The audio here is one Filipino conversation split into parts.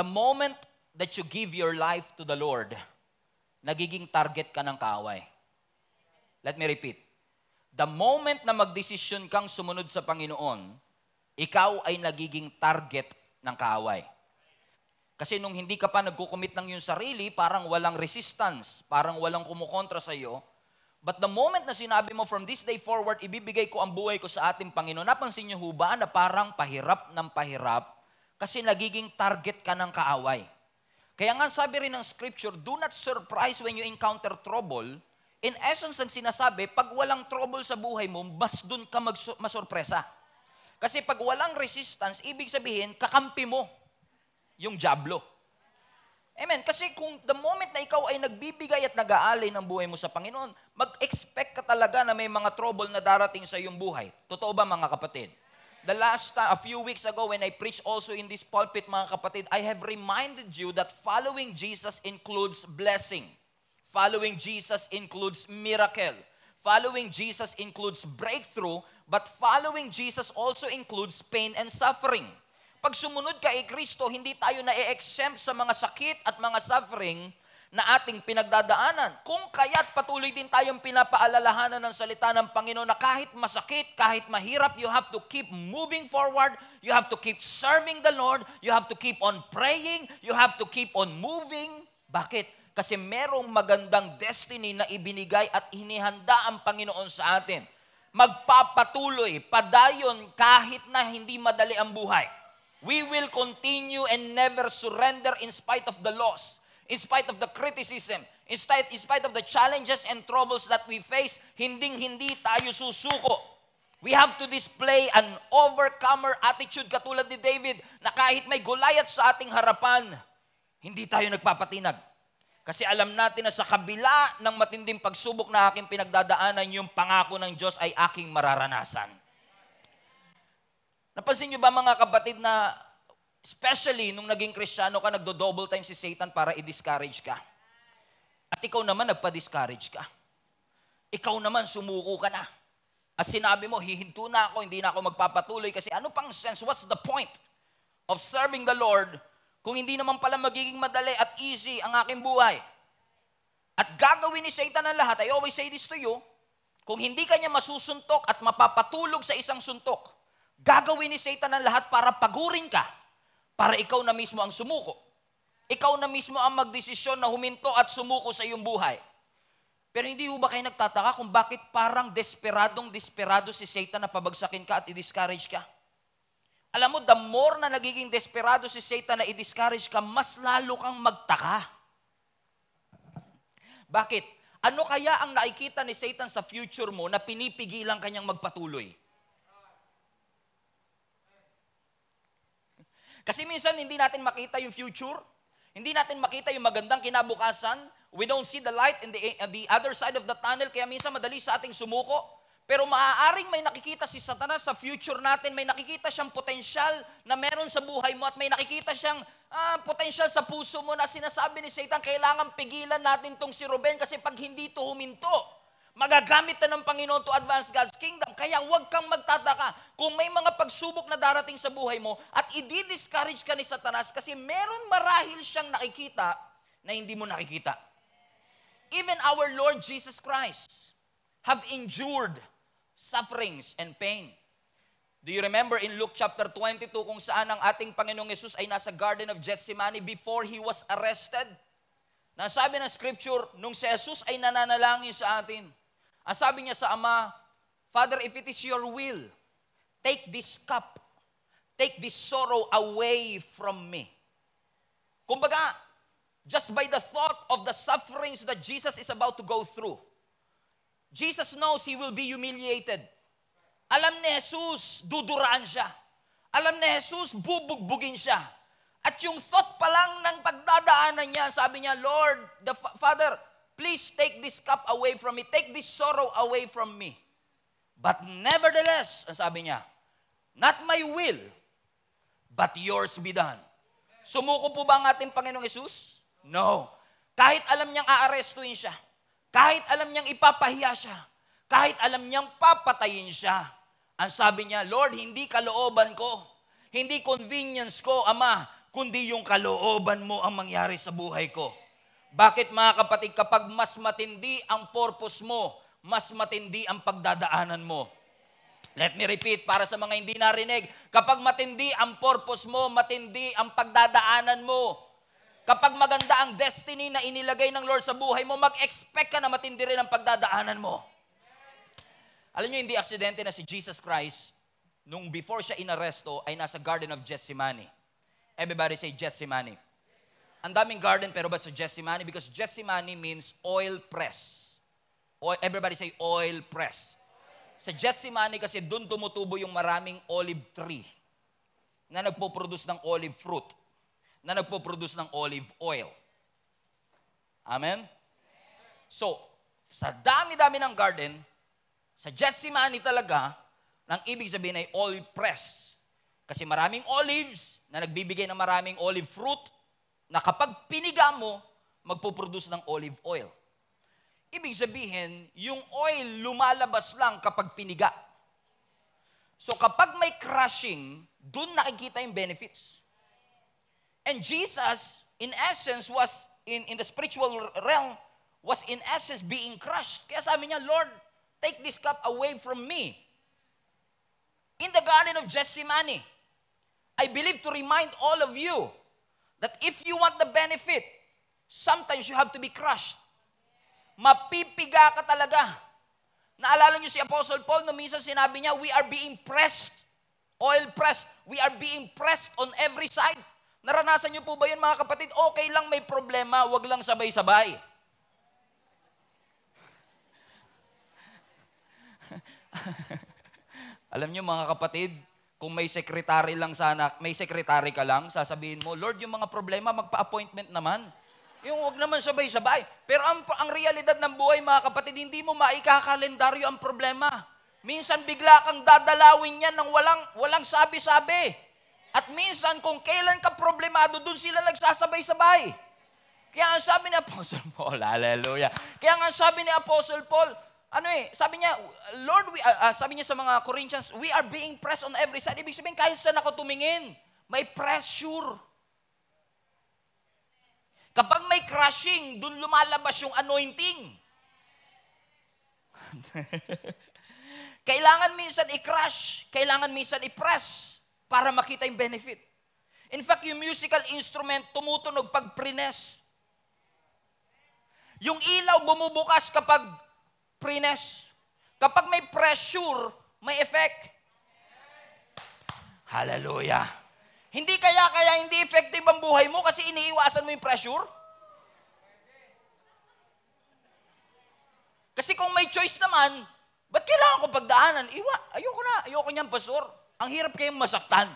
The moment that you give your life to the Lord, nagiging target ka ng kaaway. Let me repeat. The moment na magdesisyon kang sumunod sa Panginoon, ikaw ay nagiging target ng kaaway. Kasi nung hindi ka pa nagkukumit ng yung sarili, parang walang resistance, parang walang kumukontra sa iyo. But the moment na sinabi mo, from this day forward, ibibigay ko ang buhay ko sa ating Panginoon, napansin niyo ho ba na parang pahirap ng pahirap kasi nagiging target ka ng kaaway. Kaya nga sabi rin ng scripture, do not surprise when you encounter trouble. In essence, ang sinasabi, pag walang trouble sa buhay mo, mas dun ka masurpresa. Kasi pag walang resistance, ibig sabihin, kakampi mo yung jablo. Amen. Kasi kung the moment na ikaw ay nagbibigay at nag-aalay ng buhay mo sa Panginoon, mag-expect ka talaga na may mga trouble na darating sa iyong buhay. Totoo ba mga kapatid? the last time, uh, a few weeks ago when I preached also in this pulpit, mga kapatid, I have reminded you that following Jesus includes blessing. Following Jesus includes miracle. Following Jesus includes breakthrough, but following Jesus also includes pain and suffering. Pag sumunod ka kay Kristo, hindi tayo na-exempt sa mga sakit at mga suffering, na ating pinagdadaanan. Kung kaya't patuloy din tayong pinapaalalahanan ng salita ng Panginoon na kahit masakit, kahit mahirap, you have to keep moving forward, you have to keep serving the Lord, you have to keep on praying, you have to keep on moving. Bakit? Kasi merong magandang destiny na ibinigay at hinihanda ang Panginoon sa atin. Magpapatuloy, padayon kahit na hindi madali ang buhay. We will continue and never surrender in spite of the loss in spite of the criticism, in spite, in spite of the challenges and troubles that we face, hinding-hindi tayo susuko. We have to display an overcomer attitude katulad ni David na kahit may gulayat sa ating harapan, hindi tayo nagpapatinag. Kasi alam natin na sa kabila ng matinding pagsubok na aking pinagdadaanan, yung pangako ng Diyos ay aking mararanasan. Napansin niyo ba mga kapatid na Especially nung naging kristyano ka, nagdo-double time si Satan para i-discourage ka. At ikaw naman nagpa-discourage ka. Ikaw naman sumuko ka na. At sinabi mo, hihinto na ako, hindi na ako magpapatuloy kasi ano pang sense, what's the point of serving the Lord kung hindi naman pala magiging madali at easy ang aking buhay? At gagawin ni Satan ang lahat, I always say this to you, kung hindi ka niya masusuntok at mapapatulog sa isang suntok, gagawin ni Satan ang lahat para pagurin ka para ikaw na mismo ang sumuko. Ikaw na mismo ang magdesisyon na huminto at sumuko sa iyong buhay. Pero hindi ho ba kayo nagtataka kung bakit parang desperadong desperado si Satan na pabagsakin ka at i-discourage ka? Alam mo, the more na nagiging desperado si Satan na i-discourage ka, mas lalo kang magtaka. Bakit? Ano kaya ang nakikita ni Satan sa future mo na pinipigilan kanyang magpatuloy? Kasi minsan hindi natin makita yung future, hindi natin makita yung magandang kinabukasan, we don't see the light in the, uh, the other side of the tunnel, kaya minsan madali sa ating sumuko. Pero maaaring may nakikita si Satanas sa future natin, may nakikita siyang potensyal na meron sa buhay mo at may nakikita siyang ah, potensyal sa puso mo na sinasabi ni Satan, kailangan pigilan natin tong si Ruben kasi pag hindi to huminto, Magagamit na ng Panginoon to advance God's kingdom. Kaya huwag kang magtataka kung may mga pagsubok na darating sa buhay mo at i-discourage ka ni Satanas kasi meron marahil siyang nakikita na hindi mo nakikita. Even our Lord Jesus Christ have endured sufferings and pain. Do you remember in Luke chapter 22 kung saan ang ating Panginoong Yesus ay nasa Garden of Gethsemane before He was arrested? Nasabi ng Scripture, nung si Jesus ay nananalangin sa atin, ang sabi niya sa ama, Father, if it is your will, take this cup, take this sorrow away from me. Kumbaga, just by the thought of the sufferings that Jesus is about to go through, Jesus knows He will be humiliated. Alam ni Jesus, duduraan siya. Alam ni Jesus, bubugbugin siya. At yung thought pa lang ng pagdadaanan niya, sabi niya, Lord, the Father, Please take this cup away from me. Take this sorrow away from me. But nevertheless, ang sabi niya, not my will, but yours be done. Sumuko po ba ang ating Panginoong Yesus? No. Kahit alam niyang aarestuin siya, kahit alam niyang ipapahiya siya, kahit alam niyang papatayin siya, ang sabi niya, Lord, hindi kalooban ko, hindi convenience ko, Ama, kundi yung kalooban mo ang mangyari sa buhay ko. Bakit mga kapatid, kapag mas matindi ang purpose mo, mas matindi ang pagdadaanan mo. Let me repeat para sa mga hindi narinig. Kapag matindi ang purpose mo, matindi ang pagdadaanan mo. Kapag maganda ang destiny na inilagay ng Lord sa buhay mo, mag-expect ka na matindi rin ang pagdadaanan mo. Alam niyo, hindi aksidente na si Jesus Christ, nung before siya inaresto, ay nasa Garden of Gethsemane. Everybody say Gethsemane. Ang daming garden pero basta Gethsemane because Gethsemane means oil press. everybody say oil press. Sa Gethsemane kasi doon tumutubo yung maraming olive tree na nagpo-produce ng olive fruit, na nagpo-produce ng olive oil. Amen? So, sa dami-dami ng garden, sa Gethsemane talaga, ang ibig sabihin ay oil press. Kasi maraming olives na nagbibigay ng maraming olive fruit, na kapag piniga mo, magpuproduce ng olive oil. Ibig sabihin, yung oil lumalabas lang kapag piniga. So kapag may crushing, dun nakikita yung benefits. And Jesus, in essence, was in, in the spiritual realm, was in essence being crushed. Kaya sabi niya, Lord, take this cup away from me. In the garden of Gethsemane, I believe to remind all of you That if you want the benefit, sometimes you have to be crushed. Mapipiga ka talaga. Naalala niyo si Apostle Paul no minsan sinabi niya, we are being pressed, oil pressed. We are being pressed on every side. Naranasan niyo po ba yun mga kapatid? Okay lang may problema, wag lang sabay-sabay. Alam niyo mga kapatid, kung may secretary lang sana, may secretary ka lang, sasabihin mo, Lord, yung mga problema, magpa-appointment naman. Yung wag naman sabay-sabay. Pero ang, ang realidad ng buhay, mga kapatid, hindi mo maikakalendaryo ang problema. Minsan bigla kang dadalawin yan ng walang, walang sabi-sabi. At minsan kung kailan ka problemado, doon sila nagsasabay-sabay. Kaya ang sabi ni Apostle Paul, hallelujah. Kaya ang sabi ni Apostle Paul, ano eh, sabi niya, Lord, we, uh, sabi niya sa mga Corinthians, we are being pressed on every side. Ibig sabihin, kahit saan ako tumingin, may pressure. Kapag may crushing, dun lumalabas yung anointing. kailangan minsan i-crush, kailangan minsan i-press para makita yung benefit. In fact, yung musical instrument tumutunog pag prines. Yung ilaw bumubukas kapag Prines. Kapag may pressure, may effect. Hallelujah. Hindi kaya kaya hindi effective ang buhay mo kasi iniiwasan mo yung pressure? Kasi kung may choice naman, ba't kailangan ko pagdaanan? Iwa, ayoko na, ayoko niyan, pastor. Ang hirap kayong masaktan.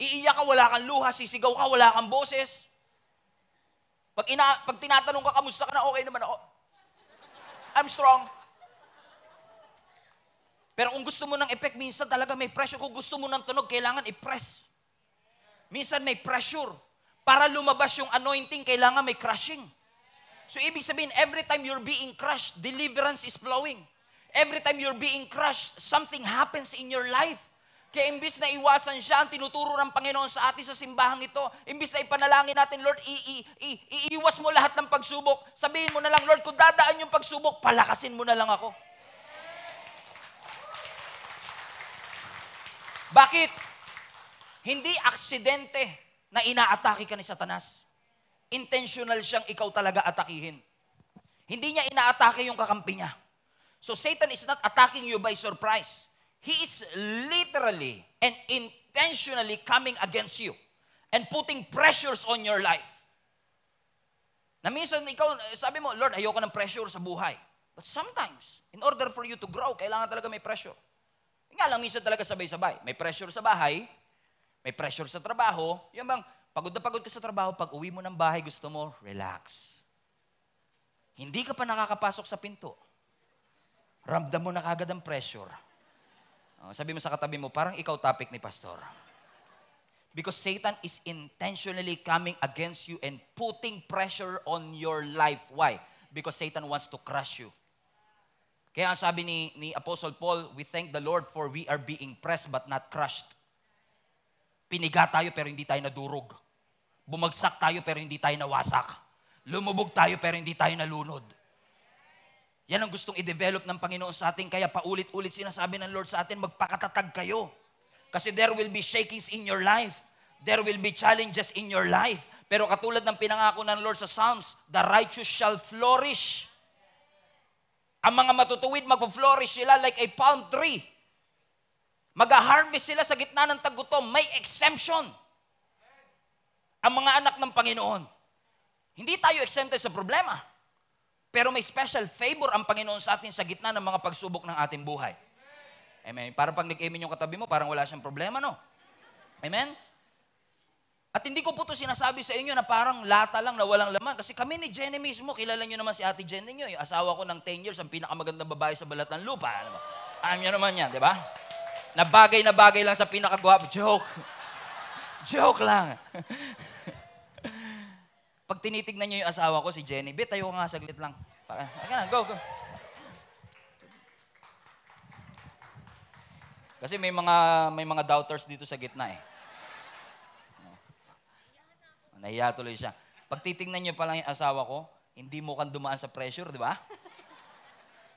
Iiyak ka, wala kang luha, sisigaw ka, wala kang boses. Pag, ina, pag tinatanong ka, kamusta ka na, okay naman ako. I'm strong. Pero kung gusto mo ng effect, minsan talaga may pressure. Kung gusto mo ng tunog, kailangan i-press. Minsan may pressure. Para lumabas yung anointing, kailangan may crushing. So ibig sabihin, every time you're being crushed, deliverance is flowing. Every time you're being crushed, something happens in your life. Kaya imbis na iwasan siya ang tinuturo ng Panginoon sa atin sa simbahang ito, imbis na ipanalangin natin, Lord, i- i- i- iiwas mo lahat ng pagsubok. Sabihin mo na lang, Lord, kung dadaan yung pagsubok, palakasin mo na lang ako. Bakit? Hindi aksidente na inaatake ka ni Satanas. Intentional siyang ikaw talaga atakihin. Hindi niya inaatake yung kakampi niya. So Satan is not attacking you by surprise. He is leading literally and intentionally coming against you and putting pressures on your life. Na minsan ikaw, sabi mo, Lord, ayoko ng pressure sa buhay. But sometimes, in order for you to grow, kailangan talaga may pressure. Nga lang, minsan talaga sabay-sabay. May pressure sa bahay, may pressure sa trabaho. Yan bang, pagod na pagod ka sa trabaho, pag uwi mo ng bahay, gusto mo, relax. Hindi ka pa nakakapasok sa pinto. Ramdam mo na kagad ang pressure Oh, sabi mo sa katabi mo, parang ikaw topic ni pastor. Because Satan is intentionally coming against you and putting pressure on your life. Why? Because Satan wants to crush you. Kaya ang sabi ni, ni Apostle Paul, we thank the Lord for we are being pressed but not crushed. Piniga tayo pero hindi tayo nadurog. Bumagsak tayo pero hindi tayo nawasak. Lumubog tayo pero hindi tayo nalunod. Yan ang gustong i-develop ng Panginoon sa atin. Kaya paulit-ulit sinasabi ng Lord sa atin, magpakatatag kayo. Kasi there will be shakings in your life. There will be challenges in your life. Pero katulad ng pinangako ng Lord sa Psalms, the righteous shall flourish. Ang mga matutuwid, mag-flourish sila like a palm tree. Mag-harvest sila sa gitna ng tagutom. May exemption. Ang mga anak ng Panginoon. Hindi tayo exempted sa problema. Pero may special favor ang Panginoon sa atin sa gitna ng mga pagsubok ng ating buhay. Amen. Parang pag nag-amen yung katabi mo, parang wala siyang problema, no? Amen? At hindi ko po ito sinasabi sa inyo na parang lata lang na walang laman. Kasi kami ni Jenny mismo, kilala niyo naman si Ate Jenny niyo, Yung asawa ko ng 10 years, ang pinakamagandang babae sa balat ng lupa. Ano ba? Alam nyo naman yan, di ba? Na bagay na bagay lang sa pinakagwapo. Joke. Joke lang. Pag tinitignan niyo yung asawa ko, si Jenny, Bet, ko nga saglit lang. Para, Ayan, go, go. Kasi may mga may mga doubters dito sa gitna eh. Nahiya tuloy siya. Pag titingnan niyo pa lang yung asawa ko, hindi mo kan dumaan sa pressure, di ba?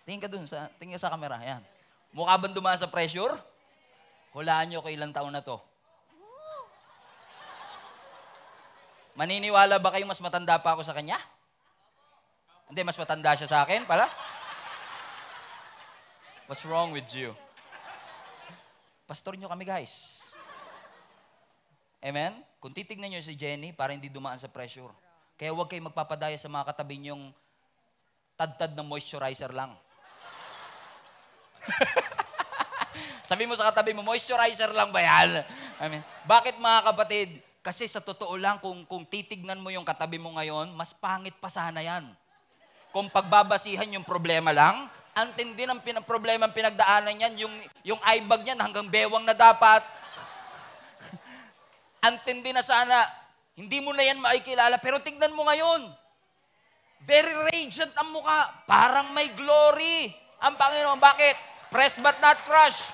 Tingin ka dun, sa, tingin ka sa camera, ayan. Mukha bang dumaan sa pressure? Hulaan niyo ko ilang taon na to. Maniniwala ba kayo mas matanda pa ako sa kanya? Hindi, mas matanda siya sa akin pala. What's wrong with you? Pastor nyo kami, guys. Amen? Kung titignan nyo si Jenny, para hindi dumaan sa pressure. Kaya huwag kayong magpapadaya sa mga katabi nyong tadtad na moisturizer lang. Sabi mo sa katabi mo, moisturizer lang ba yan? I mean, bakit mga kapatid? Kasi sa totoo lang, kung, kung titignan mo yung katabi mo ngayon, mas pangit pa sana yan. Kung pagbabasihan yung problema lang, ang tindi ng pin- problema ang pinagdaanan niyan, yung, yung eyebag bag niyan hanggang bewang na dapat. ang tindi na sana, hindi mo na yan maikilala, pero tignan mo ngayon. Very radiant ang muka. Parang may glory. Ang Panginoon, bakit? Press but not crush.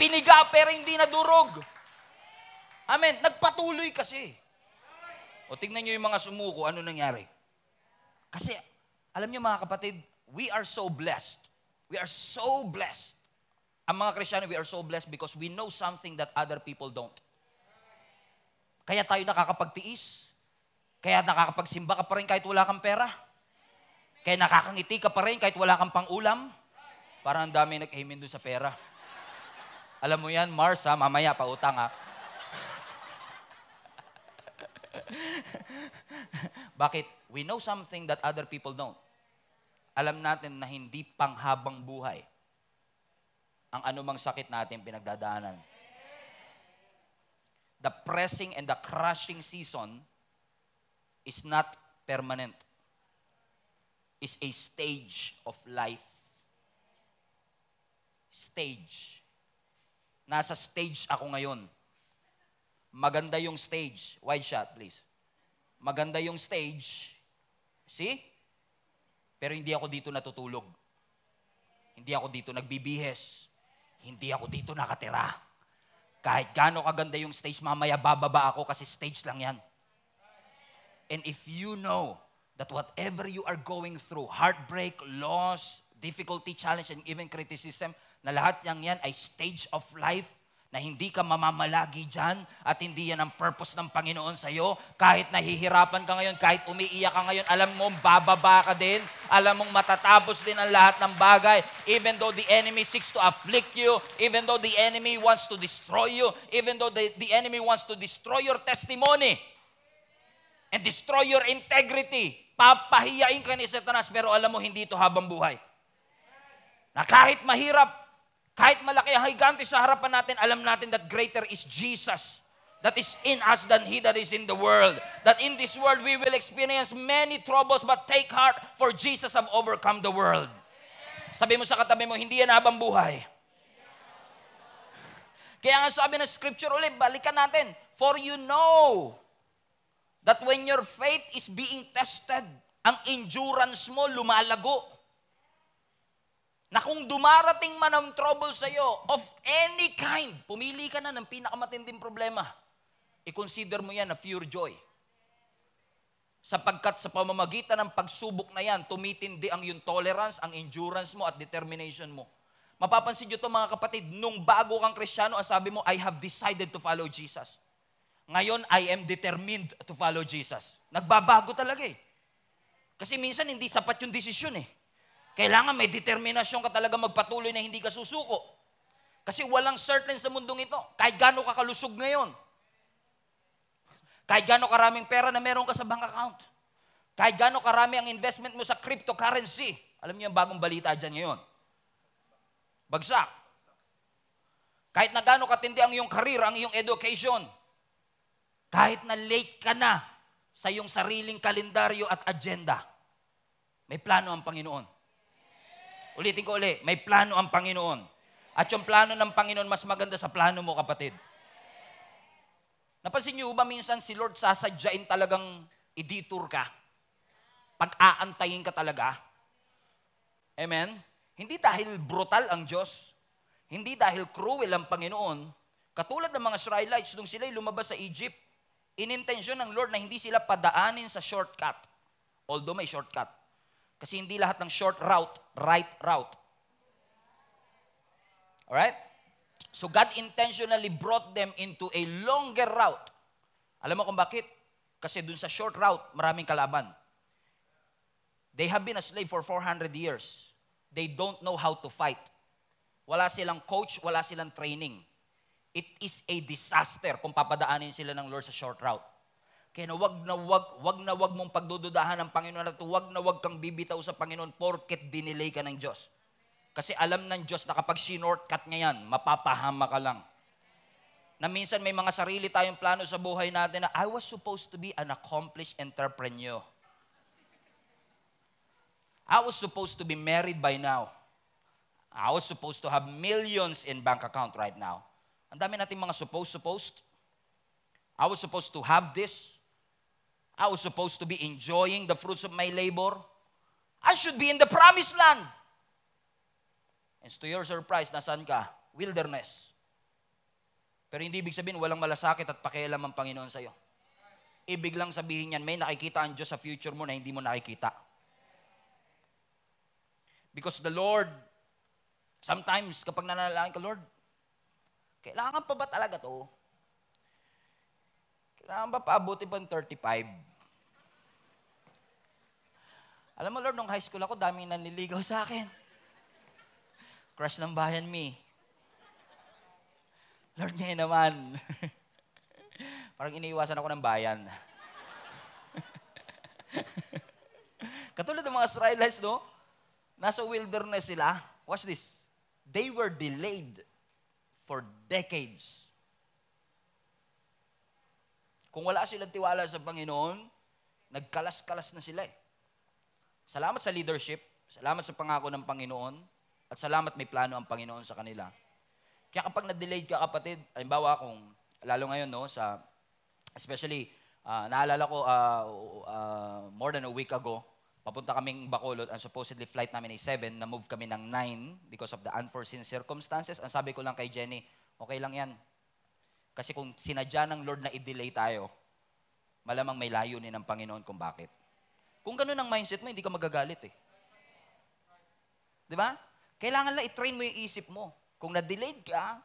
Piniga pero hindi nadurog. Amen. Nagpatuloy kasi. O tignan niyo yung mga sumuko, ano nangyari? Kasi, alam niyo mga kapatid, we are so blessed. We are so blessed. Ang mga Kristiyano, we are so blessed because we know something that other people don't. Kaya tayo nakakapagtiis. Kaya nakakapagsimba ka pa rin kahit wala kang pera. Kaya nakakangiti ka pa rin kahit wala kang pang-ulam. Parang ang dami nag-amen doon sa pera. Alam mo yan, Mars ha, mamaya pa utang ha. Bakit? We know something that other people don't. Alam natin na hindi panghabang buhay ang anumang sakit natin pinagdadaanan. The pressing and the crushing season is not permanent. It's a stage of life. Stage. Nasa stage ako ngayon. Maganda yung stage. Wide shot, please. Maganda yung stage See? Pero hindi ako dito natutulog. Hindi ako dito nagbibihes. Hindi ako dito nakatira. Kahit gaano kaganda yung stage, mamaya bababa ako kasi stage lang yan. And if you know that whatever you are going through, heartbreak, loss, difficulty, challenge, and even criticism, na lahat ng yan ay stage of life, na hindi ka mamamalagi dyan at hindi yan ang purpose ng Panginoon sa iyo. Kahit nahihirapan ka ngayon, kahit umiiyak ka ngayon, alam mo, bababa ka din. Alam mong matatapos din ang lahat ng bagay. Even though the enemy seeks to afflict you, even though the enemy wants to destroy you, even though the, the enemy wants to destroy your testimony and destroy your integrity, papahiyain ka ni Satanas, pero alam mo, hindi ito habang buhay. Na kahit mahirap, kahit malaki ang higante sa harapan natin, alam natin that greater is Jesus that is in us than he that is in the world. That in this world we will experience many troubles, but take heart, for Jesus have overcome the world. Sabi mo sa katabi mo, hindi yan habang buhay. Kaya nga sabi ng scripture ulit, balikan natin, for you know that when your faith is being tested, ang endurance mo lumalago na kung dumarating man ang trouble sa iyo of any kind, pumili ka na ng pinakamatinding problema. I-consider mo yan na pure joy. Sapagkat sa pamamagitan ng pagsubok na yan, tumitindi ang yung tolerance, ang endurance mo at determination mo. Mapapansin nyo to mga kapatid, nung bago kang kristyano, ang sabi mo, I have decided to follow Jesus. Ngayon, I am determined to follow Jesus. Nagbabago talaga eh. Kasi minsan hindi sapat yung desisyon eh. Kailangan may determinasyon ka talaga magpatuloy na hindi ka susuko. Kasi walang certain sa mundong ito. Kahit gaano ka kalusog ngayon. Kahit gaano karaming pera na meron ka sa bank account. Kahit gaano karami ang investment mo sa cryptocurrency. Alam niyo ang bagong balita dyan ngayon. Bagsak. Kahit na gaano katindi ang iyong karir, ang iyong education. Kahit na late ka na sa iyong sariling kalendaryo at agenda. May plano ang Panginoon. Ulitin ko ulit, may plano ang Panginoon. At yung plano ng Panginoon, mas maganda sa plano mo, kapatid. Napansin niyo ba minsan si Lord sasadyain talagang i-detour ka? Pag-aantayin ka talaga? Amen? Hindi dahil brutal ang Diyos, hindi dahil cruel ang Panginoon, katulad ng mga Israelites, nung sila'y lumabas sa Egypt, inintensyon ng Lord na hindi sila padaanin sa shortcut. Although may shortcut. Kasi hindi lahat ng short route, right route. Alright? So God intentionally brought them into a longer route. Alam mo kung bakit? Kasi dun sa short route, maraming kalaban. They have been a slave for 400 years. They don't know how to fight. Wala silang coach, wala silang training. It is a disaster kung papadaanin sila ng Lord sa short route. Kaya wag na wag, wag na wag mong pagdududahan ng Panginoon at wag na wag kang bibitaw sa Panginoon porket dinilay ka ng Diyos. Kasi alam ng Diyos na kapag sinortcut niya yan, mapapahama ka lang. Na minsan may mga sarili tayong plano sa buhay natin na I was supposed to be an accomplished entrepreneur. I was supposed to be married by now. I was supposed to have millions in bank account right now. Ang dami nating mga supposed, supposed. I was supposed to have this. I was supposed to be enjoying the fruits of my labor. I should be in the promised land. And to your surprise, nasaan ka? Wilderness. Pero hindi ibig sabihin walang malasakit at pakialam ang Panginoon sa iyo. Ibig lang sabihin yan, may nakikita ang Diyos sa future mo na hindi mo nakikita. Because the Lord, sometimes kapag nanalangin ka, Lord, kailangan pa ba talaga to? Kailangan ah, ah, ba paabuti pa ng 35? Alam mo, Lord, nung high school ako, daming nanliligaw sa akin. Crush ng bayan me. Lord, ngayon naman. Parang iniiwasan ako ng bayan. Katulad ng mga Israelites, no? Nasa wilderness sila. Watch this. They were delayed for decades. Kung wala silang tiwala sa Panginoon, nagkalas-kalas na sila eh. Salamat sa leadership, salamat sa pangako ng Panginoon, at salamat may plano ang Panginoon sa kanila. Kaya kapag na delay ka kapatid, halimbawa kung, lalo ngayon no, sa, especially, uh, naalala ko uh, uh, more than a week ago, papunta kaming Bacolod, and supposedly flight namin ay 7, na-move kami ng 9 because of the unforeseen circumstances. Ang sabi ko lang kay Jenny, okay lang yan, kasi kung sinadya ng Lord na i-delay tayo, malamang may layunin ng Panginoon kung bakit. Kung ganun ang mindset mo, hindi ka magagalit eh. Di ba? Kailangan lang i-train mo yung isip mo. Kung na-delayed ka,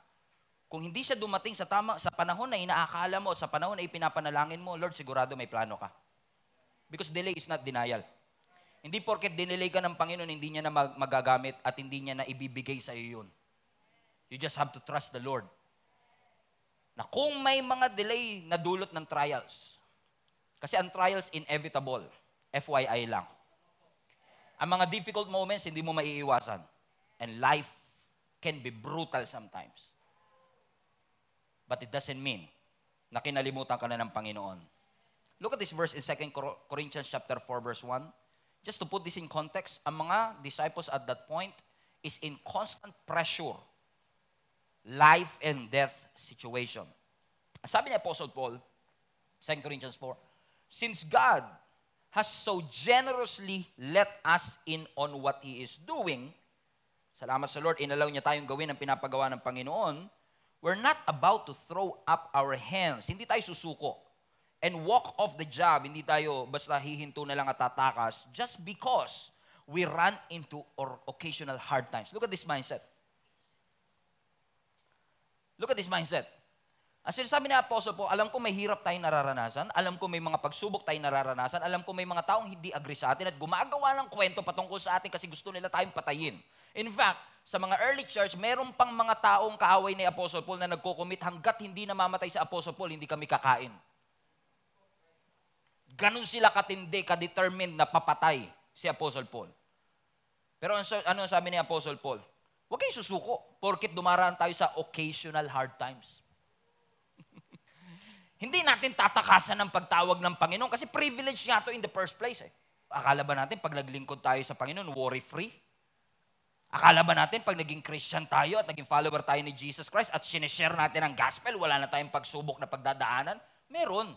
kung hindi siya dumating sa tama sa panahon na inaakala mo, sa panahon na ipinapanalangin mo, Lord, sigurado may plano ka. Because delay is not denial. Hindi porket dinelay ka ng Panginoon, hindi niya na mag- magagamit at hindi niya na ibibigay sa iyo yun. You just have to trust the Lord na kung may mga delay na dulot ng trials, kasi ang trials inevitable, FYI lang. Ang mga difficult moments, hindi mo maiiwasan. And life can be brutal sometimes. But it doesn't mean na kinalimutan ka na ng Panginoon. Look at this verse in 2 Corinthians chapter 4 verse 1. Just to put this in context, ang mga disciples at that point is in constant pressure life and death situation. Sabi ni Apostle Paul, 2 Corinthians 4, Since God has so generously let us in on what He is doing, salamat sa Lord, inalaw niya tayong gawin ang pinapagawa ng Panginoon, we're not about to throw up our hands. Hindi tayo susuko and walk off the job. Hindi tayo basta hihinto na lang at tatakas just because we run into or occasional hard times. Look at this mindset. Look at this mindset. Ang sinasabi ni Apostle po, alam ko may hirap tayong nararanasan, alam ko may mga pagsubok tayong nararanasan, alam ko may mga taong hindi agree sa atin at gumagawa ng kwento patungkol sa atin kasi gusto nila tayong patayin. In fact, sa mga early church, meron pang mga taong kaaway ni Apostle Paul na nagko-commit hanggat hindi namamatay sa Apostle Paul, hindi kami kakain. Ganun sila katindi, ka-determined na papatay si Apostle Paul. Pero ano, ano sabi ni Apostle Paul? Huwag kayong susuko porkit dumaraan tayo sa occasional hard times. Hindi natin tatakasan ng pagtawag ng Panginoon kasi privilege nga to in the first place. Eh. Akala ba natin pag naglingkod tayo sa Panginoon, worry-free? Akala ba natin pag naging Christian tayo at naging follower tayo ni Jesus Christ at sinishare natin ang gospel, wala na tayong pagsubok na pagdadaanan? Meron.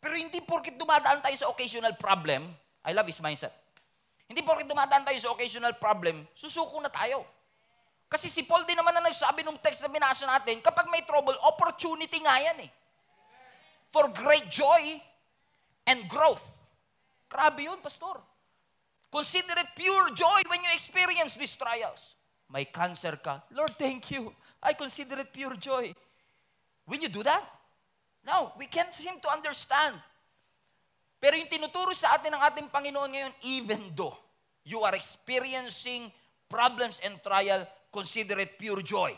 Pero hindi porkit dumadaan tayo sa occasional problem, I love his mindset. Hindi porke dumadaan tayo sa occasional problem, susuko na tayo. Kasi si Paul din naman na nagsabi nung text na binasa natin, kapag may trouble, opportunity nga yan eh. For great joy and growth. Grabe yun, pastor. Consider it pure joy when you experience these trials. May cancer ka. Lord, thank you. I consider it pure joy. Will you do that? No, we can't seem to understand. Pero yung tinuturo sa atin ng ating Panginoon ngayon, even though you are experiencing problems and trial, consider it pure joy.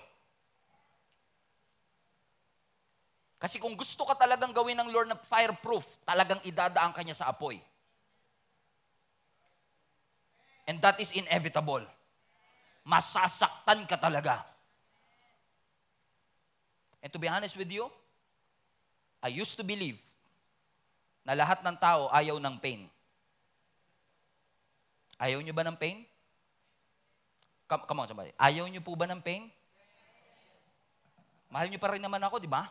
Kasi kung gusto ka talagang gawin ng Lord na fireproof, talagang idadaan ka niya sa apoy. And that is inevitable. Masasaktan ka talaga. And to be honest with you, I used to believe na lahat ng tao ayaw ng pain. Ayaw nyo ba ng pain? Come, come on, somebody. Ayaw nyo po ba ng pain? Mahal nyo pa rin naman ako, di ba?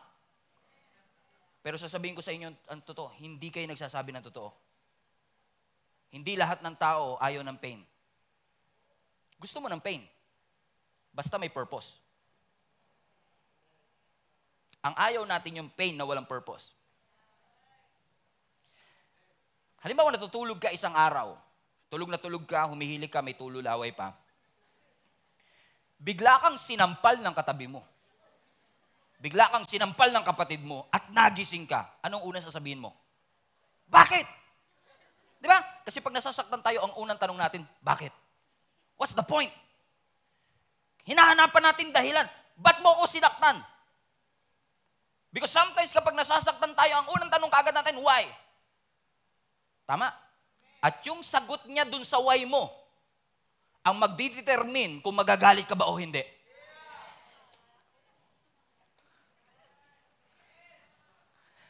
Pero sasabihin ko sa inyo ang totoo, hindi kayo nagsasabi ng totoo. Hindi lahat ng tao ayaw ng pain. Gusto mo ng pain. Basta may purpose. Ang ayaw natin yung pain na walang purpose. Halimbawa, natutulog ka isang araw. Tulog na tulog ka, humihilig ka, may tululaway pa. Bigla kang sinampal ng katabi mo. Bigla kang sinampal ng kapatid mo at nagising ka. Anong unang sasabihin mo? Bakit? Di ba? Kasi pag nasasaktan tayo, ang unang tanong natin, bakit? What's the point? Hinahanapan natin dahilan. Ba't mo ako sinaktan? Because sometimes kapag nasasaktan tayo, ang unang tanong kagad natin, why? Tama. At yung sagot niya dun sa why mo, ang magdidetermine kung magagalit ka ba o hindi.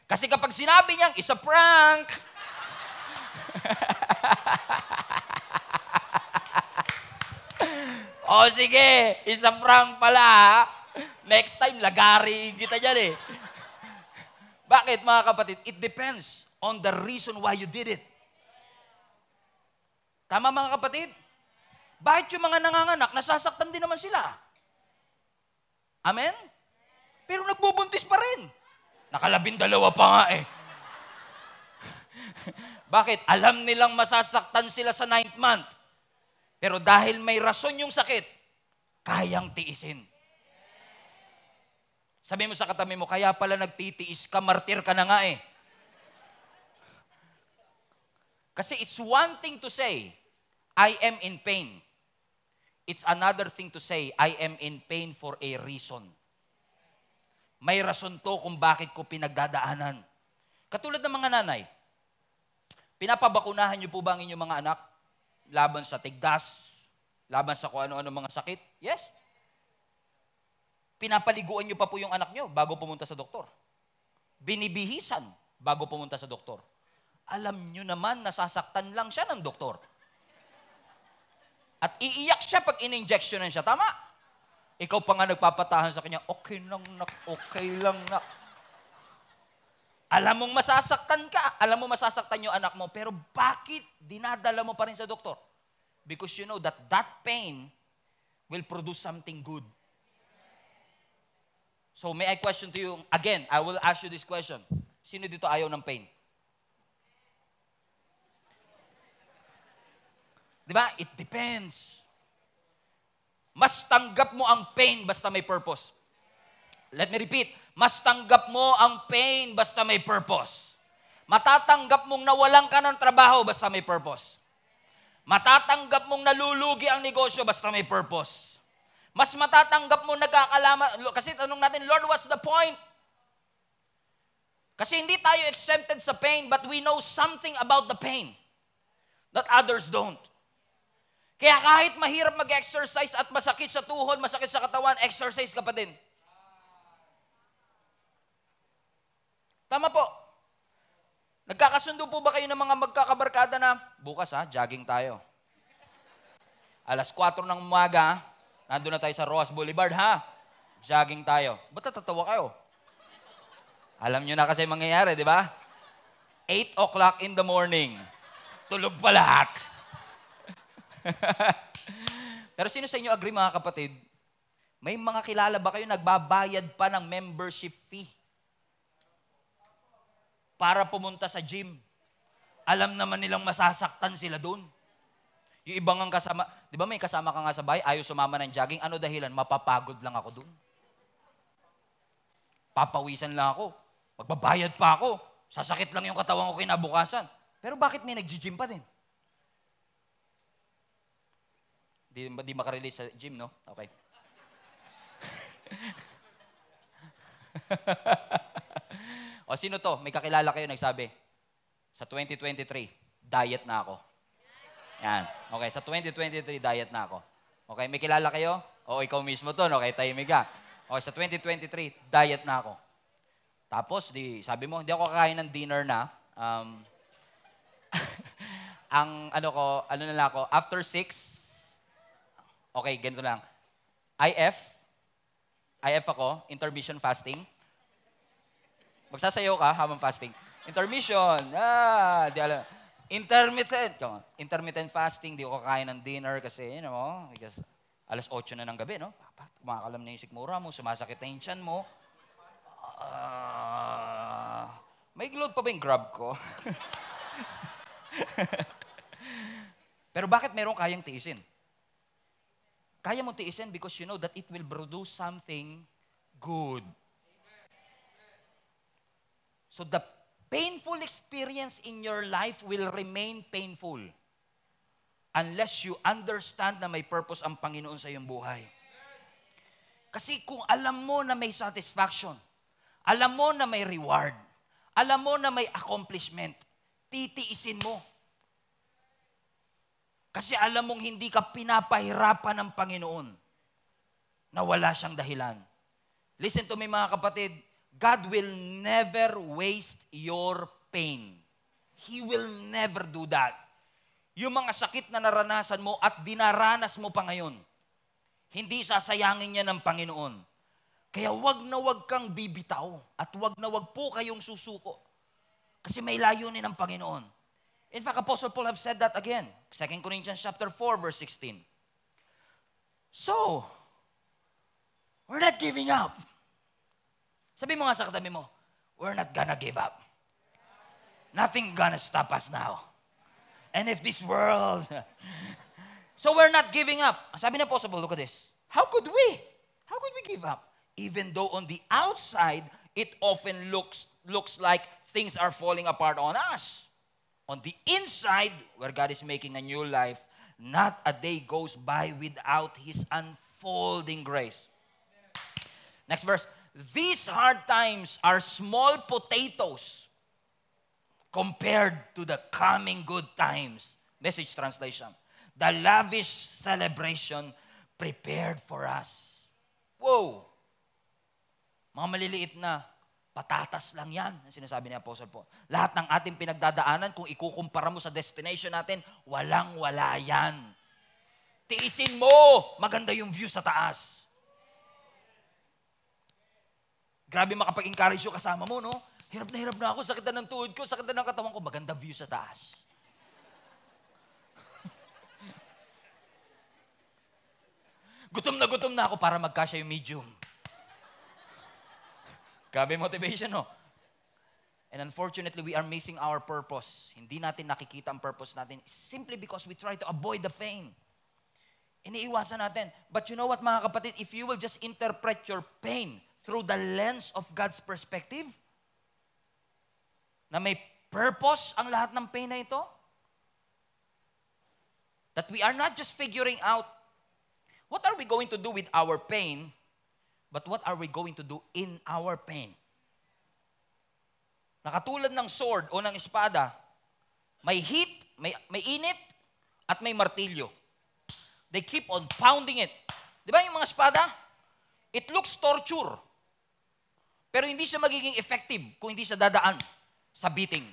Kasi kapag sinabi niyang, it's a prank. o oh, sige, it's a prank pala. Next time, lagari kita dyan eh. Bakit mga kapatid? It depends on the reason why you did it. Tama mga kapatid? Bakit yung mga nanganganak, nasasaktan din naman sila? Amen? Pero nagbubuntis pa rin. Nakalabindalawa pa nga eh. Bakit? Alam nilang masasaktan sila sa ninth month. Pero dahil may rason yung sakit, kayang tiisin. Sabi mo sa katabi mo, kaya pala nagtitiis ka, martir ka na nga eh. Kasi it's one thing to say, I am in pain. It's another thing to say, I am in pain for a reason. May rason to kung bakit ko pinagdadaanan. Katulad ng mga nanay, pinapabakunahan niyo po ba ang inyong mga anak laban sa tigdas, laban sa kung ano-ano mga sakit? Yes. Pinapaliguan niyo pa po yung anak niyo bago pumunta sa doktor. Binibihisan bago pumunta sa doktor. Alam niyo naman, nasasaktan lang siya ng doktor. At iiyak siya pag in-injectionan siya. Tama? Ikaw pa nga nagpapatahan sa kanya, okay lang nak, okay lang nak. Alam mong masasaktan ka, alam mo masasaktan yung anak mo, pero bakit dinadala mo pa rin sa doktor? Because you know that that pain will produce something good. So may I question to you, again, I will ask you this question. Sino dito ayaw ng pain? Di ba? It depends. Mas tanggap mo ang pain basta may purpose. Let me repeat. Mas tanggap mo ang pain basta may purpose. Matatanggap mong nawalan ka ng trabaho basta may purpose. Matatanggap mong nalulugi ang negosyo basta may purpose. Mas matatanggap mo nagkakalama. Kasi tanong natin, Lord, what's the point? Kasi hindi tayo exempted sa pain, but we know something about the pain that others don't. Kaya kahit mahirap mag-exercise at masakit sa tuhod, masakit sa katawan, exercise ka pa din. Tama po. Nagkakasundo po ba kayo ng mga magkakabarkada na, bukas ha, jogging tayo. Alas 4 ng umaga, nandun na tayo sa Roas Boulevard ha, jogging tayo. Ba't natatawa kayo? Alam nyo na kasi mangyayari, di ba? 8 o'clock in the morning. Tulog pa lahat. Pero sino sa inyo agree mga kapatid? May mga kilala ba kayo nagbabayad pa ng membership fee? Para pumunta sa gym. Alam naman nilang masasaktan sila doon. Yung ibang ang kasama, di ba may kasama ka nga sa bahay, ayaw sumama ng jogging, ano dahilan? Mapapagod lang ako doon. Papawisan lang ako. Magbabayad pa ako. Sasakit lang yung katawan ko kinabukasan. Pero bakit may nag-gym pa din? Di, di makarelease sa gym, no? Okay. o sino to? May kakilala kayo nagsabi? Sa 2023, diet na ako. Yan. Okay, sa 2023, diet na ako. Okay, may kilala kayo? O ikaw mismo to, no? Okay, tahimik ka. O sa 2023, diet na ako. Tapos, di, sabi mo, hindi ako kakain ng dinner na. Um, ang ano ko, ano na lang ako, after 6, Okay, ganito lang. IF, IF ako, intermission fasting. Magsasayaw ka habang fasting. Intermission, ah, di alam. Intermittent, come on. Intermittent fasting, di ko kakain ng dinner kasi, you know, because alas 8 na ng gabi, no? Papa, kumakalam na yung sikmura mo, sumasakit na yung tiyan mo. Uh, may load pa ba yung grab ko? Pero bakit merong kayang tiisin? Kaya mo tiisin because you know that it will produce something good. So the painful experience in your life will remain painful unless you understand na may purpose ang Panginoon sa iyong buhay. Kasi kung alam mo na may satisfaction, alam mo na may reward, alam mo na may accomplishment, titiisin mo. Kasi alam mong hindi ka pinapahirapan ng Panginoon na wala siyang dahilan. Listen to me mga kapatid, God will never waste your pain. He will never do that. Yung mga sakit na naranasan mo at dinaranas mo pa ngayon, hindi sasayangin niya ng Panginoon. Kaya wag na wag kang bibitaw at wag na wag po kayong susuko. Kasi may layunin ng Panginoon. In fact, Apostle Paul have said that again. 2 Corinthians chapter 4, verse 16. So, we're not giving up. Sabi mo nga sa katabi mo, we're not gonna give up. Nothing gonna stop us now. And if this world... so we're not giving up. Sabi na possible, look at this. How could we? How could we give up? Even though on the outside, it often looks, looks like things are falling apart on us. on the inside, where God is making a new life, not a day goes by without His unfolding grace. Next verse. These hard times are small potatoes compared to the coming good times. Message translation. The lavish celebration prepared for us. Whoa! Mga maliliit na Patatas lang yan, ang sinasabi ni Apostle Paul. Lahat ng ating pinagdadaanan, kung ikukumpara mo sa destination natin, walang-wala yan. Tiisin mo, maganda yung view sa taas. Grabe makapag-encourage yung kasama mo, no? Hirap na hirap na ako, sakit na ng tuhod ko, sakit na ng katawan ko, maganda view sa taas. gutom na gutom na ako para magkasya yung medium. Grabe motivation, no? And unfortunately, we are missing our purpose. Hindi natin nakikita ang purpose natin simply because we try to avoid the pain. Iniiwasan natin. But you know what, mga kapatid? If you will just interpret your pain through the lens of God's perspective, na may purpose ang lahat ng pain na ito, that we are not just figuring out what are we going to do with our pain But what are we going to do in our pain? Nakatulad ng sword o ng espada, may heat, may, may init, at may martilyo. They keep on pounding it. Di ba yung mga espada? It looks torture. Pero hindi siya magiging effective kung hindi siya dadaan sa beating.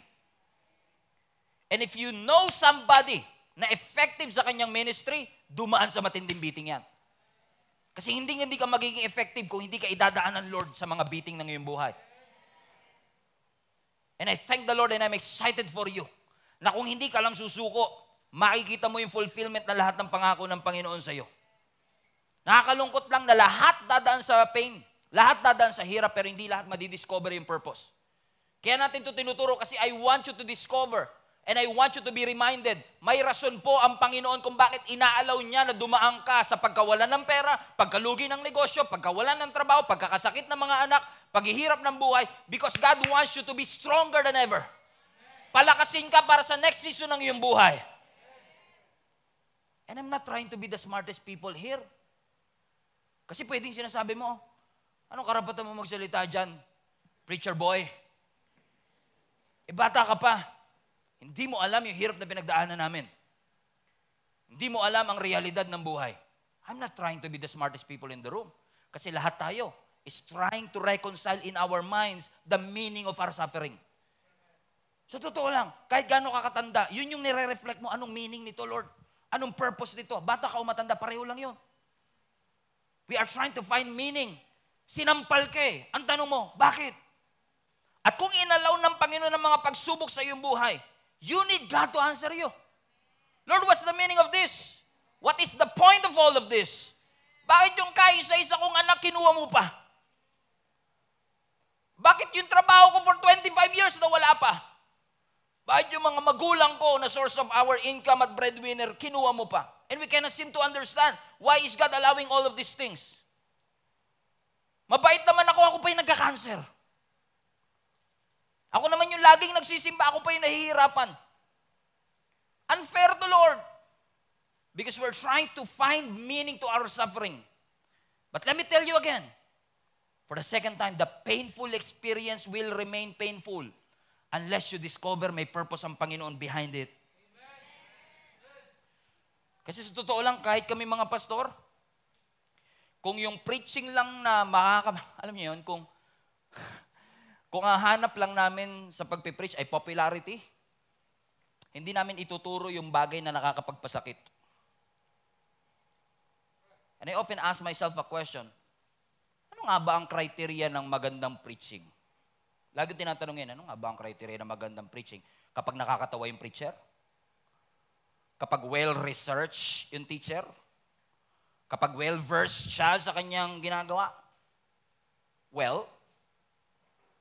And if you know somebody na effective sa kanyang ministry, dumaan sa matinding beating yan. Kasi hindi hindi ka magiging effective kung hindi ka idadaan ng Lord sa mga beating ng iyong buhay. And I thank the Lord and I'm excited for you na kung hindi ka lang susuko, makikita mo yung fulfillment na lahat ng pangako ng Panginoon sa iyo. Nakakalungkot lang na lahat dadaan sa pain, lahat dadaan sa hirap, pero hindi lahat madidiscover yung purpose. Kaya natin ito tinuturo kasi I want you to discover And I want you to be reminded, may rason po ang Panginoon kung bakit inaalaw niya na dumaan ka sa pagkawalan ng pera, pagkalugi ng negosyo, pagkawalan ng trabaho, pagkakasakit ng mga anak, paghihirap ng buhay, because God wants you to be stronger than ever. Palakasin ka para sa next season ng iyong buhay. And I'm not trying to be the smartest people here. Kasi pwedeng sinasabi mo, anong karapatan mo magsalita dyan, preacher boy? E bata ka pa, hindi mo alam yung hirap na pinagdaanan namin. Hindi mo alam ang realidad ng buhay. I'm not trying to be the smartest people in the room. Kasi lahat tayo is trying to reconcile in our minds the meaning of our suffering. So totoo lang, kahit gaano kakatanda, yun yung nire-reflect mo, anong meaning nito, Lord? Anong purpose nito? Bata ka o matanda, pareho lang yun. We are trying to find meaning. Sinampal ka eh. Ang tanong mo, bakit? At kung inalaw ng Panginoon ng mga pagsubok sa iyong buhay, You need God to answer you. Lord, what's the meaning of this? What is the point of all of this? Bakit yung kaisa-isa kong anak kinuha mo pa? Bakit yung trabaho ko for 25 years na wala pa? Bakit yung mga magulang ko na source of our income at breadwinner kinuha mo pa? And we cannot seem to understand why is God allowing all of these things? Mabait naman ako, ako pa yung nagka-cancer. Ako naman yung laging nagsisimba, ako pa yung nahihirapan. Unfair to Lord. Because we're trying to find meaning to our suffering. But let me tell you again, for the second time, the painful experience will remain painful unless you discover may purpose ang Panginoon behind it. Kasi sa totoo lang, kahit kami mga pastor, kung yung preaching lang na makaka... Alam niyo yun, kung kung hahanap lang namin sa pagpipreach ay popularity, hindi namin ituturo yung bagay na nakakapagpasakit. And I often ask myself a question, ano nga ba ang criteria ng magandang preaching? Lagi tinatanong yan, ano nga ba ang criteria ng magandang preaching? Kapag nakakatawa yung preacher? Kapag well-researched yung teacher? Kapag well-versed siya sa kanyang ginagawa? Well,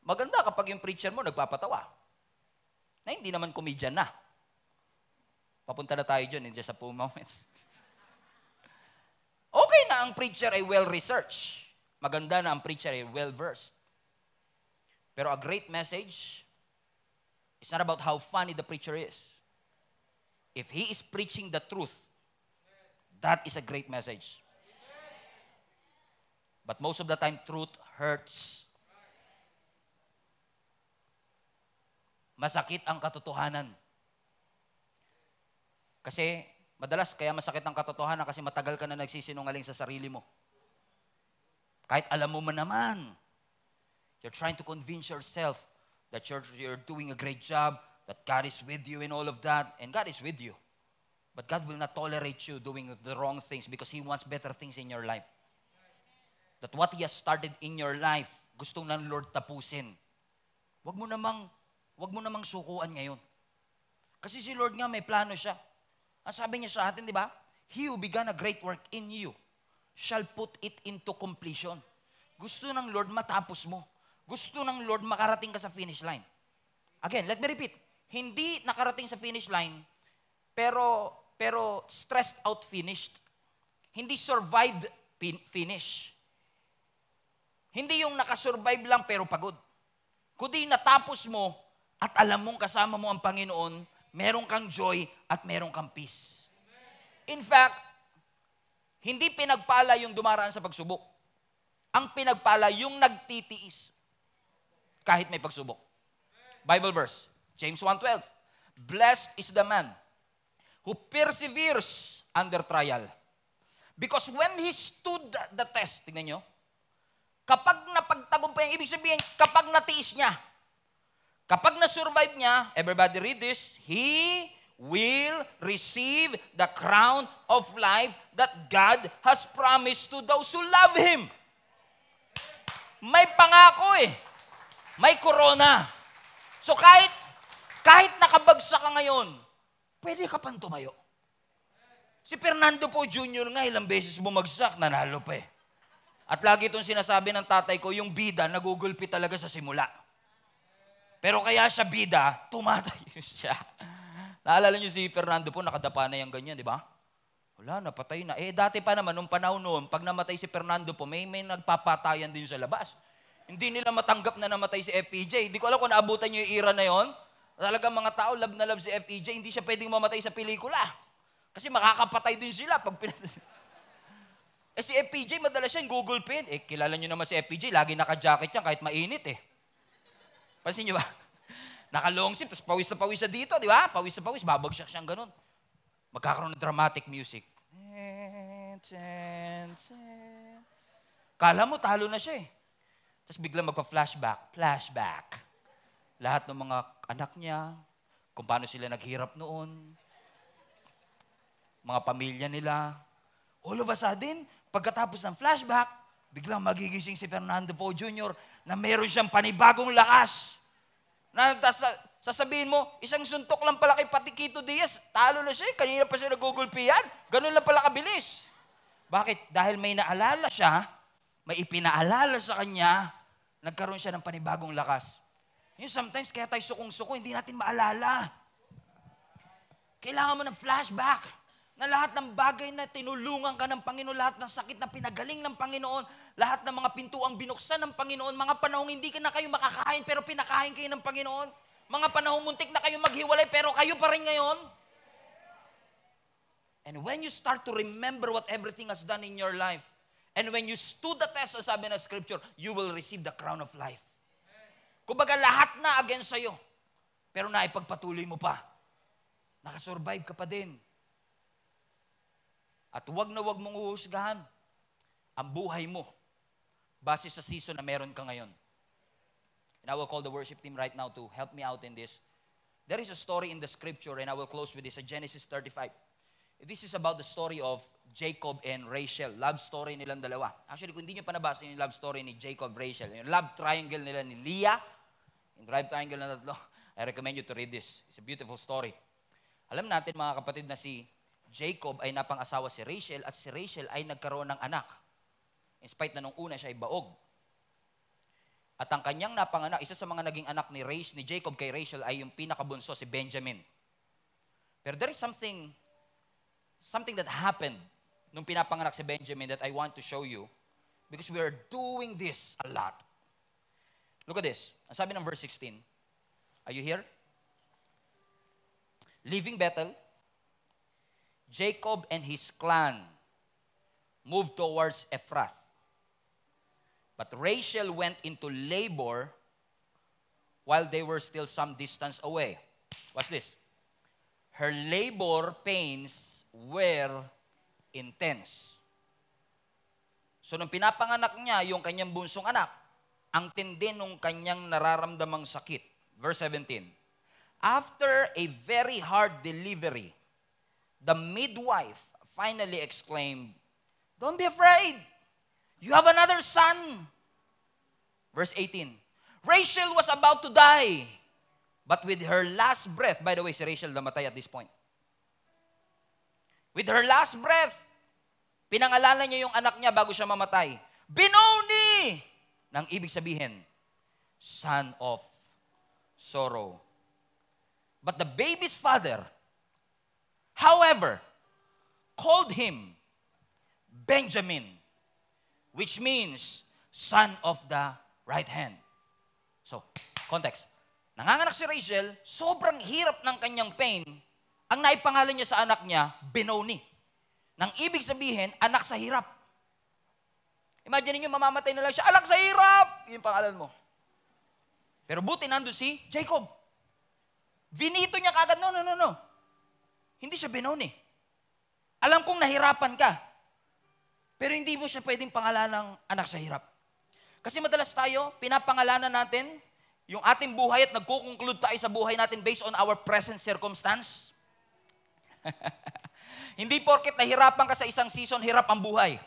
Maganda kapag yung preacher mo nagpapatawa. Na hindi naman comedian na. Papunta na tayo dyan in just a few moments. okay na ang preacher ay well-researched. Maganda na ang preacher ay well-versed. Pero a great message is not about how funny the preacher is. If he is preaching the truth, that is a great message. But most of the time, truth hurts. Masakit ang katotohanan. Kasi madalas kaya masakit ang katotohanan kasi matagal ka na nagsisinungaling sa sarili mo. Kahit alam mo man naman, you're trying to convince yourself that you're, you're doing a great job, that God is with you in all of that, and God is with you. But God will not tolerate you doing the wrong things because He wants better things in your life. That what He has started in your life, gustong ng Lord tapusin. Huwag mo namang Huwag mo namang sukuan ngayon. Kasi si Lord nga may plano siya. Ang sabi niya sa atin, di ba? He who began a great work in you shall put it into completion. Gusto ng Lord matapos mo. Gusto ng Lord makarating ka sa finish line. Again, let me repeat. Hindi nakarating sa finish line, pero pero stressed out finished. Hindi survived pin- finish. Hindi yung nakasurvive lang pero pagod. Kundi natapos mo at alam mong kasama mo ang Panginoon, meron kang joy at meron kang peace. In fact, hindi pinagpala yung dumaraan sa pagsubok. Ang pinagpala yung nagtitiis kahit may pagsubok. Bible verse, James 1.12 Blessed is the man who perseveres under trial. Because when he stood the test, tingnan nyo, kapag napagtagumpay, ibig sabihin, kapag natiis niya, Kapag na-survive niya, everybody read this, he will receive the crown of life that God has promised to those who love Him. May pangako eh. May corona. So kahit, kahit nakabagsak ka ngayon, pwede ka pang tumayo. Si Fernando po Jr. nga, ilang beses bumagsak, nanalo pa eh. At lagi itong sinasabi ng tatay ko, yung bida, nagugulpi talaga sa simula. Pero kaya siya bida, tumatayo siya. Naalala niyo si Fernando po, nakadapa na yung ganyan, di ba? Wala, napatay na. Eh, dati pa naman, nung panahon noon, pag namatay si Fernando po, may, may nagpapatayan din sa labas. Hindi nila matanggap na namatay si FEJ. Hindi ko alam kung naabutan niyo yung era na yon. Talagang mga tao, love na love si FEJ, hindi siya pwedeng mamatay sa pelikula. Kasi makakapatay din sila pag pinat... eh si FPJ, e madalas yan, Google Pin. Eh, kilala niyo naman si FPJ, e lagi naka-jacket yan kahit mainit eh. Pansin nyo ba? Naka-long sleeve, tapos pawis na pawis na dito, di ba? Pawis na pawis, babagsak siyang ganun. Magkakaroon ng dramatic music. Kala mo, talo na siya eh. Tapos biglang magpa-flashback, flashback. Lahat ng mga anak niya, kung paano sila naghirap noon, mga pamilya nila. All of a sudden, pagkatapos ng flashback, biglang magigising si Fernando Poe Jr. na meron siyang panibagong lakas. Na, tas, sasabihin mo, isang suntok lang pala kay Patikito Diaz, talo na siya, eh. kanina pa siya Piyan, ganun lang pala kabilis. Bakit? Dahil may naalala siya, may ipinaalala sa kanya, nagkaroon siya ng panibagong lakas. Yung sometimes, kaya tayo sukong-suko, hindi natin maalala. Kailangan mo ng flashback na lahat ng bagay na tinulungan ka ng Panginoon, lahat ng sakit na pinagaling ng Panginoon, lahat ng mga pintuang binuksan ng Panginoon, mga panahong hindi ka na kayo makakain pero pinakain kayo ng Panginoon. Mga panahong muntik na kayo maghiwalay pero kayo pa rin ngayon. And when you start to remember what everything has done in your life, and when you stood the test, sabi ng Scripture, you will receive the crown of life. Kumbaga lahat na against sa'yo, pero naipagpatuloy mo pa. Nakasurvive ka pa din. At huwag na huwag mong uhusgahan ang buhay mo base sa season na meron ka ngayon. And I will call the worship team right now to help me out in this. There is a story in the scripture, and I will close with this, Genesis 35. This is about the story of Jacob and Rachel. Love story nilang dalawa. Actually, kung hindi nyo pa nabasa yung love story ni Jacob, Rachel, yung love triangle nila ni Leah, yung love triangle na tatlo, I recommend you to read this. It's a beautiful story. Alam natin mga kapatid na si Jacob ay napang-asawa si Rachel at si Rachel ay nagkaroon ng anak. In spite na nung una siya ay baog. At ang kanyang napanganak, isa sa mga naging anak ni, Rachel, ni Jacob kay Rachel ay yung pinakabunso, si Benjamin. Pero there is something, something that happened nung pinapanganak si Benjamin that I want to show you because we are doing this a lot. Look at this. Ang sabi ng verse 16. Are you here? Leaving Bethel, Jacob and his clan moved towards Ephrath. But Rachel went into labor while they were still some distance away. Watch this. Her labor pains were intense. So nung pinapanganak niya yung kanyang bunsong anak, ang tindi nung kanyang nararamdamang sakit. Verse 17. After a very hard delivery, the midwife finally exclaimed, Don't be afraid! You have another son. Verse 18. Rachel was about to die. But with her last breath, by the way, si Rachel namatay at this point. With her last breath, pinangalala niya yung anak niya bago siya mamatay. Binoni! Nang ibig sabihin, son of sorrow. But the baby's father, however, called him Benjamin which means son of the right hand. So, context. Nanganganak si Rachel, sobrang hirap ng kanyang pain. Ang naipangalan niya sa anak niya, Benoni. Nang ibig sabihin, anak sa hirap. Imagine niyo mamamatay na lang siya, anak sa hirap! Yung pangalan mo. Pero buti nandun si Jacob. Vinito niya kagad, no, no, no, no. Hindi siya Benoni. Alam kong nahirapan ka. Pero hindi mo siya pwedeng pangalanan ng anak sa hirap. Kasi madalas tayo, pinapangalanan natin yung ating buhay at nagkukonclude tayo sa buhay natin based on our present circumstance. hindi porket nahirapan ka sa isang season, hirap ang buhay.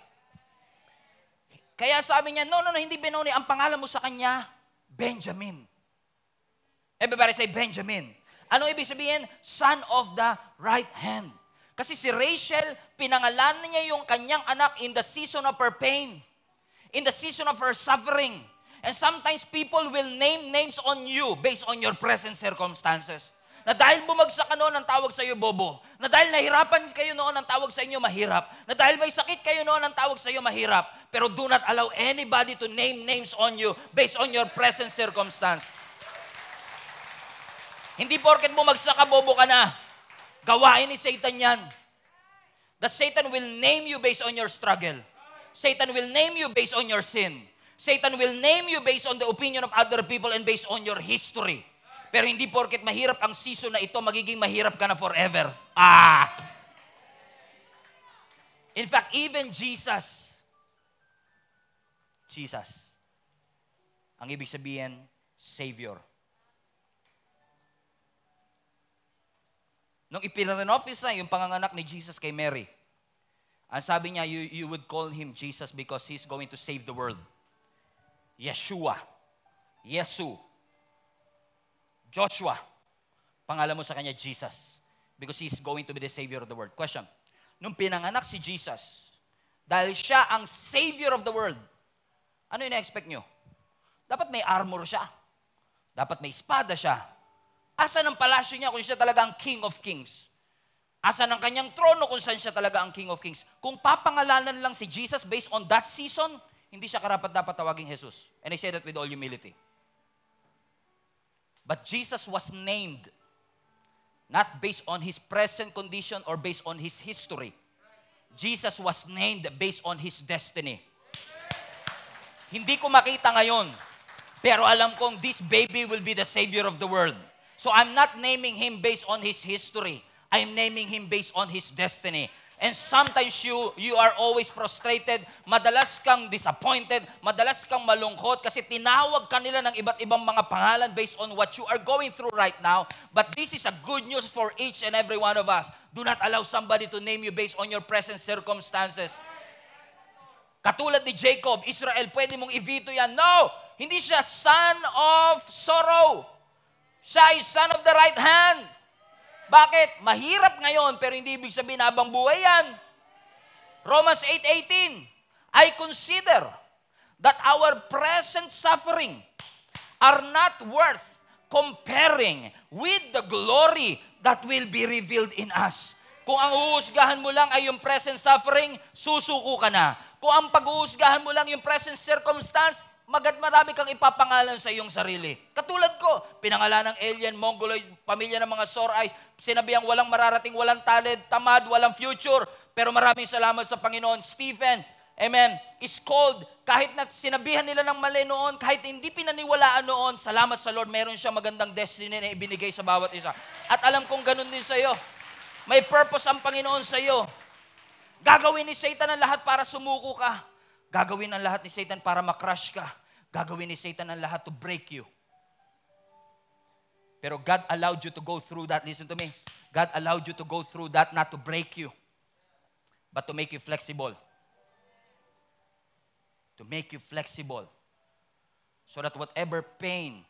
Kaya sabi niya, no, no, no, hindi Benoni. Ang pangalan mo sa kanya, Benjamin. Everybody say Benjamin. Ano ibig sabihin? Son of the right hand. Kasi si Rachel, pinangalan niya yung kanyang anak in the season of her pain, in the season of her suffering. And sometimes people will name names on you based on your present circumstances. Na dahil bumagsak ka noon, ang tawag sa iyo bobo. Na dahil nahirapan kayo noon, ang tawag sa inyo mahirap. Na dahil may sakit kayo noon, ang tawag sa iyo mahirap. Pero do not allow anybody to name names on you based on your present circumstance. Hindi porket bumagsak ka, bobo ka na. Gawain ni Satan yan. The Satan will name you based on your struggle. Satan will name you based on your sin. Satan will name you based on the opinion of other people and based on your history. Pero hindi porket mahirap ang season na ito, magiging mahirap ka na forever. Ah! In fact, even Jesus, Jesus, ang ibig sabihin, Savior. Nung ipinrenophis na yung panganganak ni Jesus kay Mary, ang sabi niya, you, you would call him Jesus because he's going to save the world. Yeshua. Yesu. Joshua. Pangalan mo sa kanya, Jesus. Because he's going to be the savior of the world. Question. Nung pinanganak si Jesus, dahil siya ang savior of the world, ano yung na-expect nyo? Dapat may armor siya. Dapat may espada siya Asan ang palasyo niya kung siya talaga ang King of Kings? Asan ang kanyang trono kung saan siya talaga ang King of Kings? Kung papangalanan lang si Jesus based on that season, hindi siya karapat dapat tawaging Jesus. And I say that with all humility. But Jesus was named not based on his present condition or based on his history. Jesus was named based on his destiny. Hindi ko makita ngayon, pero alam kong this baby will be the savior of the world. So I'm not naming him based on his history. I'm naming him based on his destiny. And sometimes you, you are always frustrated, madalas kang disappointed, madalas kang malungkot kasi tinawag ka nila ng iba't ibang mga pangalan based on what you are going through right now. But this is a good news for each and every one of us. Do not allow somebody to name you based on your present circumstances. Katulad ni Jacob, Israel, pwede mong ivito yan. No! Hindi siya son of sorrow. Siya ay son of the right hand. Bakit? Mahirap ngayon, pero hindi ibig sabihin habang buhay yan. Romans 8.18, I consider that our present suffering are not worth comparing with the glory that will be revealed in us. Kung ang uusgahan mo lang ay yung present suffering, susuko ka na. Kung ang pag-uusgahan mo lang yung present circumstance, magat marami kang ipapangalan sa iyong sarili. Katulad ko, pinangalan ng alien, mongoloid, pamilya ng mga sore eyes, sinabihang walang mararating, walang talent, tamad, walang future. Pero maraming salamat sa Panginoon. Stephen, amen, is called. Kahit na sinabihan nila ng mali noon, kahit hindi pinaniwalaan noon, salamat sa Lord, meron siya magandang destiny na ibinigay sa bawat isa. At alam kong ganun din sa iyo. May purpose ang Panginoon sa iyo. Gagawin ni Satan ang lahat para sumuko ka. Gagawin ang lahat ni Satan para makrush ka. Gagawin ni Satan ang lahat to break you. Pero God allowed you to go through that. Listen to me. God allowed you to go through that not to break you, but to make you flexible. To make you flexible. So that whatever pain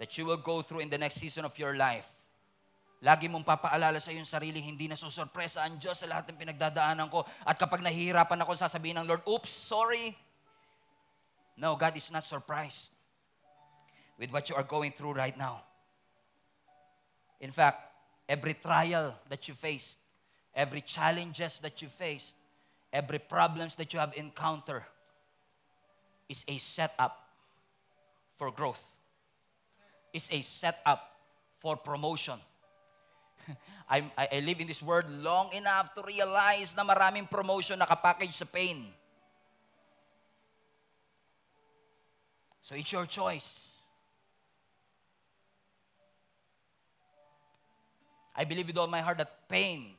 that you will go through in the next season of your life, lagi mong papaalala sa iyong sarili, hindi na susurpresa ang Diyos sa lahat ng pinagdadaanan ko. At kapag nahihirapan ako, sasabihin ng Lord, Oops, sorry. No, God is not surprised with what you are going through right now. In fact, every trial that you faced, every challenges that you faced, every problems that you have encountered is a setup for growth. It's a setup for promotion. I, I live in this world long enough to realize na maraming promotion nakapackage sa pain. So it's your choice. I believe with all my heart that pain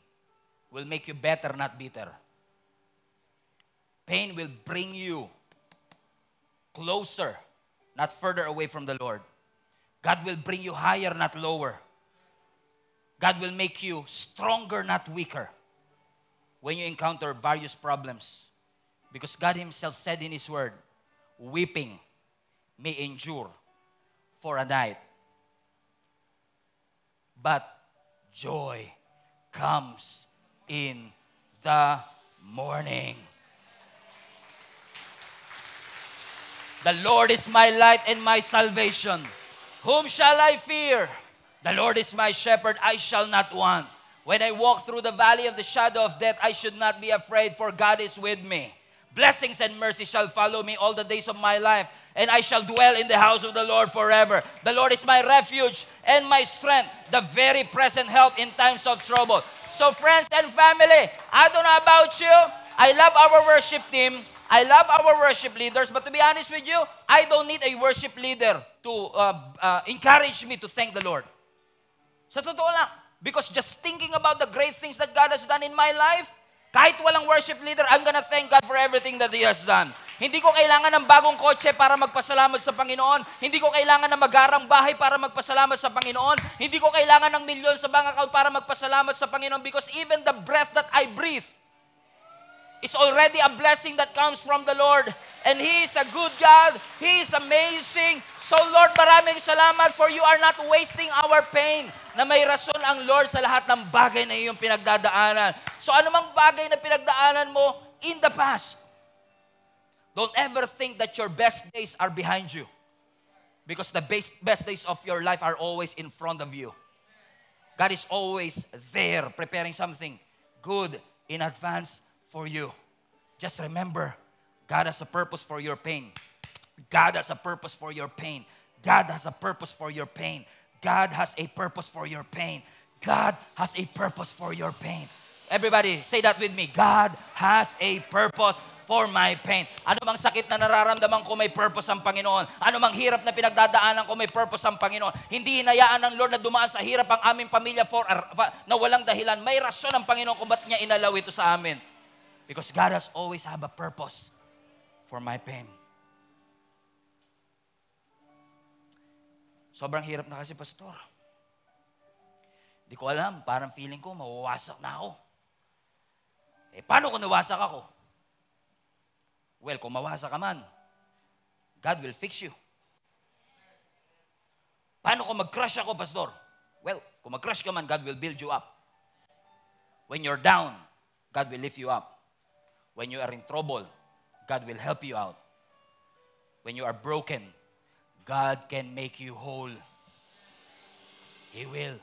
will make you better, not bitter. Pain will bring you closer, not further away from the Lord. God will bring you higher, not lower. God will make you stronger, not weaker, when you encounter various problems. Because God Himself said in His Word, weeping may endure for a night, but joy comes in the morning. The Lord is my light and my salvation. Whom shall I fear? The Lord is my shepherd, I shall not want. When I walk through the valley of the shadow of death, I should not be afraid, for God is with me. Blessings and mercy shall follow me all the days of my life, and I shall dwell in the house of the Lord forever. The Lord is my refuge and my strength, the very present help in times of trouble. So, friends and family, I don't know about you. I love our worship team. I love our worship leaders, but to be honest with you, I don't need a worship leader to uh, uh, encourage me to thank the Lord. Sa totoo lang, because just thinking about the great things that God has done in my life, kahit walang worship leader, I'm gonna thank God for everything that He has done. Hindi ko kailangan ng bagong kotse para magpasalamat sa Panginoon. Hindi ko kailangan ng magarang bahay para magpasalamat sa Panginoon. Hindi ko kailangan ng milyon sa bank account para magpasalamat sa Panginoon because even the breath that I breathe is already a blessing that comes from the Lord. And He is a good God. He is amazing. So Lord, maraming salamat for you are not wasting our pain na may rason ang Lord sa lahat ng bagay na iyong pinagdadaanan. So anumang bagay na pinagdaanan mo in the past, Don't ever think that your best days are behind you. Because the best, best days of your life are always in front of you. God is always there preparing something good in advance for you. Just remember, God has a purpose for your pain. God has a purpose for your pain. God has a purpose for your pain. God has a purpose for your pain. God has a purpose for your pain. Everybody, say that with me. God has a purpose for my pain. Ano mang sakit na nararamdaman ko, may purpose ang Panginoon. Ano mang hirap na pinagdadaanan ko, may purpose ang Panginoon. Hindi inayaan ng Lord na dumaan sa hirap ang aming pamilya for, na walang dahilan. May rason ang Panginoon kung ba't niya inalaw ito sa amin. Because God has always have a purpose for my pain. Sobrang hirap na kasi, Pastor. Hindi ko alam, parang feeling ko, mawawasak na ako. Eh, paano kung nawasak ako? Well, kung mawasa ka man, God will fix you. Paano kung mag-crush ako, Pastor? Well, kung mag-crush ka man, God will build you up. When you're down, God will lift you up. When you are in trouble, God will help you out. When you are broken, God can make you whole. He will.